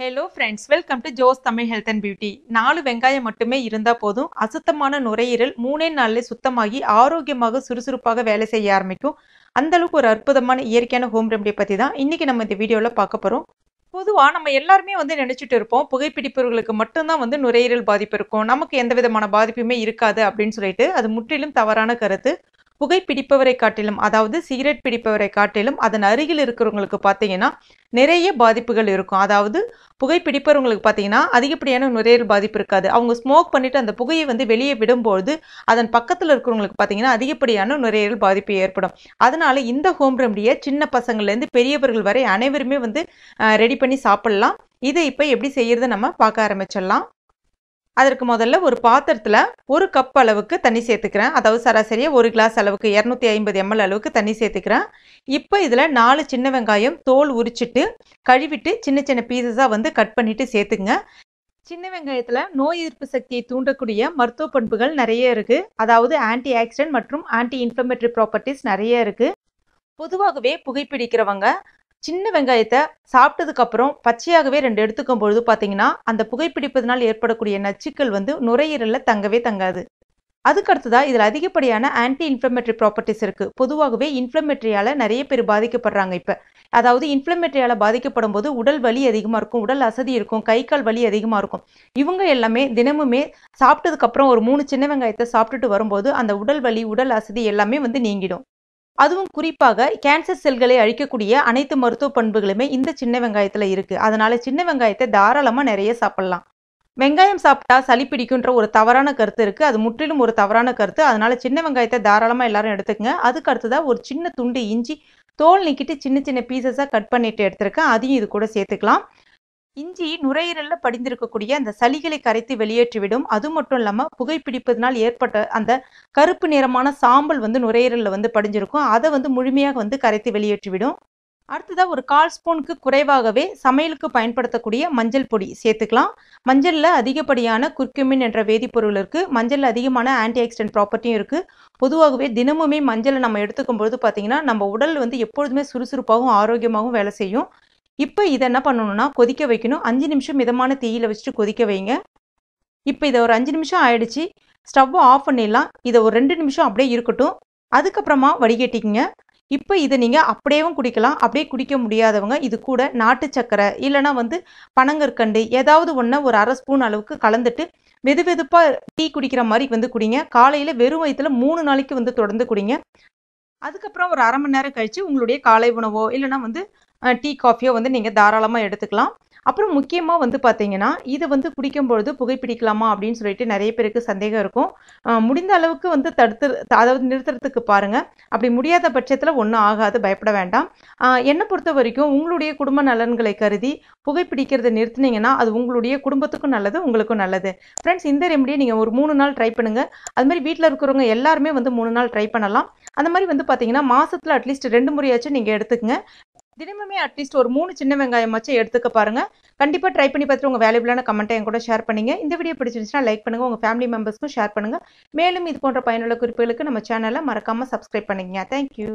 hello friends welcome to Jo's Tamil health and beauty நாலு வெங்காயம் மட்டுமே இருந்தால் போதும் அசுத்தமான நுரையீரல் மூணே நாளில் சுத்தமாகி ஆரோக்கியமாக சுறுசுறுப்பாக வேலை செய்ய ஆரம்பிக்கும் அந்தளவுக்கு ஒரு அற்புதமான இயற்கையான ஹோம் ரெமடி பற்றி தான் இன்றைக்கி நம்ம இந்த வீடியோவில் பார்க்க போகிறோம் பொதுவாக நம்ம எல்லாருமே வந்து நினச்சிட்டு இருப்போம் புகைப்பிடிப்பவர்களுக்கு மட்டும்தான் வந்து நுரையீரல் பாதிப்பு இருக்கும் நமக்கு எந்த விதமான பாதிப்புமே இருக்காது அப்படின்னு சொல்லிட்டு அது முற்றிலும் தவறான கருத்து புகைப்பிடிப்பவரை காட்டிலும் அதாவது சிகரெட் பிடிப்பவரை காட்டிலும் அதன் அருகில் இருக்கிறவங்களுக்கு பார்த்தீங்கன்னா நிறைய பாதிப்புகள் இருக்கும் அதாவது புகைப்பிடிப்பவங்களுக்கு பார்த்தீங்கன்னா அதிகப்படியான நுரையீரல் பாதிப்பு இருக்காது அவங்க ஸ்மோக் பண்ணிவிட்டு அந்த புகையை வந்து வெளியே விடும்போது அதன் பக்கத்தில் இருக்கிறவங்களுக்கு பார்த்தீங்கன்னா அதிகப்படியான நுரையீரல் பாதிப்பு ஏற்படும் அதனால் இந்த ஹோம் ரெமடியை சின்ன பசங்கள்லேருந்து பெரியவர்கள் வரை அனைவருமே வந்து ரெடி பண்ணி சாப்பிட்லாம் இதை இப்போ எப்படி செய்கிறது நம்ம பார்க்க ஆரம்பிச்சிடலாம் அதற்கு முதல்ல ஒரு பாத்திரத்தில் ஒரு கப் அளவுக்கு தண்ணி சேர்த்துக்கிறேன் அதாவது சராசரியாக ஒரு கிளாஸ் அளவுக்கு இரநூத்தி ஐம்பது எம்எல் அளவுக்கு தண்ணி சேர்த்துக்கிறேன் இப்போ இதில் நாலு சின்ன வெங்காயம் தோல் உரிச்சிட்டு கழுவிட்டு சின்ன சின்ன பீசஸாக வந்து கட் பண்ணிவிட்டு சேர்த்துங்க சின்ன வெங்காயத்தில் நோய் எதிர்ப்பு சக்தியை தூண்டக்கூடிய மருத்துவ பண்புகள் நிறைய இருக்குது அதாவது ஆன்டி ஆக்சிடென்ட் மற்றும் ஆன்டி இன்ஃப்ளமேட்டரி ப்ராப்பர்ட்டிஸ் நிறைய இருக்குது பொதுவாகவே புகைப்பிடிக்கிறவங்க சின்ன வெங்காயத்தை சாப்பிட்டதுக்கு அப்புறம் பச்சையாகவே ரெண்டு எடுத்துக்கும் பொழுது பார்த்தீங்கன்னா அந்த புகைப்பிடிப்பதனால் ஏற்படக்கூடிய நச்சுக்கள் வந்து நுரையீரலில் தங்கவே தங்காது அதுக்கடுத்ததா இதில் அதிகப்படியான ஆன்டி இன்ஃப்ளமேட்ரி ப்ராப்பர்ட்டிஸ் இருக்குது பொதுவாகவே இன்ஃப்ளமேட்ரியால் நிறைய பேர் பாதிக்கப்படுறாங்க இப்போ அதாவது இன்ஃப்ளமேட்ரியால் பாதிக்கப்படும் போது உடல் வலி அதிகமாக இருக்கும் உடல் அசதி இருக்கும் கை கால் வலி அதிகமாக இருக்கும் இவங்க எல்லாமே தினமுமே சாப்பிட்டதுக்கப்புறம் ஒரு மூணு சின்ன வெங்காயத்தை சாப்பிட்டுட்டு வரும்போது அந்த உடல் வலி உடல் அசதி எல்லாமே வந்து நீங்கிடும் அதுவும் குறிப்பாக கேன்சர் செல்களை அழிக்கக்கூடிய அனைத்து மருத்துவ பண்புகளுமே இந்த சின்ன வெங்காயத்தில் இருக்குது அதனால் சின்ன வெங்காயத்தை தாராளமாக நிறைய சாப்பிட்லாம் வெங்காயம் சாப்பிட்டா சளி பிடிக்குன்ற ஒரு தவறான கருத்து இருக்குது அது முற்றிலும் ஒரு தவறான கருத்து அதனால் சின்ன வெங்காயத்தை தாராளமாக எல்லாரும் எடுத்துக்கங்க அதுக்கு அடுத்ததாக ஒரு சின்ன துண்டு இஞ்சி தோல் நீக்கிட்டு சின்ன சின்ன பீசஸாக கட் பண்ணிட்டு எடுத்திருக்கேன் அதையும் இது கூட சேர்த்துக்கலாம் இஞ்சி நுரையீரலில் படிந்திருக்கக்கூடிய அந்த சளிகளை கரைத்து வெளியேற்றிவிடும் அது மட்டும் இல்லாமல் புகைப்பிடிப்பதனால் ஏற்பட்ட அந்த கருப்பு நிறமான சாம்பல் வந்து நுரையீரலில் வந்து படிஞ்சிருக்கும் அதை வந்து முழுமையாக வந்து கரைத்து வெளியேற்றிவிடும் அடுத்ததாக ஒரு கால் ஸ்பூனுக்கு குறைவாகவே சமையலுக்கு பயன்படுத்தக்கூடிய மஞ்சள் பொடி சேர்த்துக்கலாம் மஞ்சளில் அதிகப்படியான குர்க்குமின் என்ற வேதிப்பொருள் இருக்குது மஞ்சளில் அதிகமான ஆன்டி ஆக்சிடென்ட் ப்ராப்பர்ட்டியும் இருக்குது பொதுவாகவே தினமுமே மஞ்சளை நம்ம எடுத்துக்கும் பொழுது பார்த்திங்கன்னா நம்ம உடல் வந்து எப்பொழுதுமே சுறுசுறுப்பாகவும் ஆரோக்கியமாகவும் வேலை செய்யும் இப்போ இதை என்ன பண்ணணும்னா கொதிக்க வைக்கணும் அஞ்சு நிமிஷம் மிதமான தீயில் வச்சுட்டு கொதிக்க வைங்க இப்போ இதை ஒரு அஞ்சு நிமிஷம் ஆயிடுச்சு ஸ்டவ்வை ஆஃப் பண்ணிடலாம் இதை ஒரு ரெண்டு நிமிஷம் அப்படியே இருக்கட்டும் அதுக்கப்புறமா வடிகட்டிக்கங்க இப்போ இதை நீங்கள் அப்படியேவும் குடிக்கலாம் அப்படியே குடிக்க முடியாதவங்க இது கூட நாட்டு சக்கரை இல்லைனா வந்து பனங்கற்கண்டு ஏதாவது ஒன்று ஒரு அரை ஸ்பூன் அளவுக்கு கலந்துட்டு வெது வெதுப்பாக டீ குடிக்கிற மாதிரி வந்து குடிங்க காலையில் வெறும் வயிற்றுல மூணு நாளைக்கு வந்து தொடர்ந்து குடிங்க அதுக்கப்புறம் ஒரு அரை மணி நேரம் கழித்து உங்களுடைய காலை உணவோ இல்லைனா வந்து டீ காஃபியோ வந்து நீங்கள் தாராளமாக எடுத்துக்கலாம் அப்புறம் முக்கியமாக வந்து பார்த்தீங்கன்னா இதை வந்து குடிக்கும்பொழுது புகைப்பிடிக்கலாமா அப்படின்னு சொல்லிட்டு நிறைய பேருக்கு சந்தேகம் இருக்கும் முடிந்த அளவுக்கு வந்து தடுத்து அதாவது நிறுத்துறதுக்கு பாருங்கள் அப்படி முடியாத பட்சத்தில் ஒன்றும் ஆகாது பயப்பட வேண்டாம் என்னை பொறுத்த வரைக்கும் உங்களுடைய குடும்ப நலன்களை கருதி புகைப்பிடிக்கிறத நிறுத்துனீங்கன்னா அது உங்களுடைய குடும்பத்துக்கும் நல்லது உங்களுக்கும் நல்லது ஃப்ரெண்ட்ஸ் இந்த ரெமடியை நீங்கள் ஒரு மூணு நாள் ட்ரை பண்ணுங்கள் அது மாதிரி வீட்டில் இருக்கிறவங்க எல்லாருமே வந்து மூணு நாள் ட்ரை பண்ணலாம் அந்த மாதிரி வந்து பார்த்தீங்கன்னா மாதத்தில் அட்லீஸ்ட் ரெண்டு முறையாச்சும் நீங்கள் எடுத்துக்கங்க தினமுமே அட்லீஸ்ட் ஒரு மூணு சின்ன வெங்காயம் வச்சு எடுத்துக்க பாருங்க கண்டிப்பாக ட்ரை பண்ணி பார்த்துட்டு உங்கள் வேலைபிளான கமெண்ட்டை என் கூட ஷேர் பண்ணுங்க இந்த வீடியோ பிடிச்சிருந்துச்சுனா லைக் பண்ணுங்கள் உங்கள் ஃபேமிலி மெம்பர்ஸ்க்கும் ஷேர் பண்ணுங்கள் மேலும் இது போன்ற பயனுள்ள குறிப்புகளுக்கு நம்ம சேனலை மறக்காமல் சப்ஸ்கிரைப் பண்ணிக்கங்க தேங்க்யூ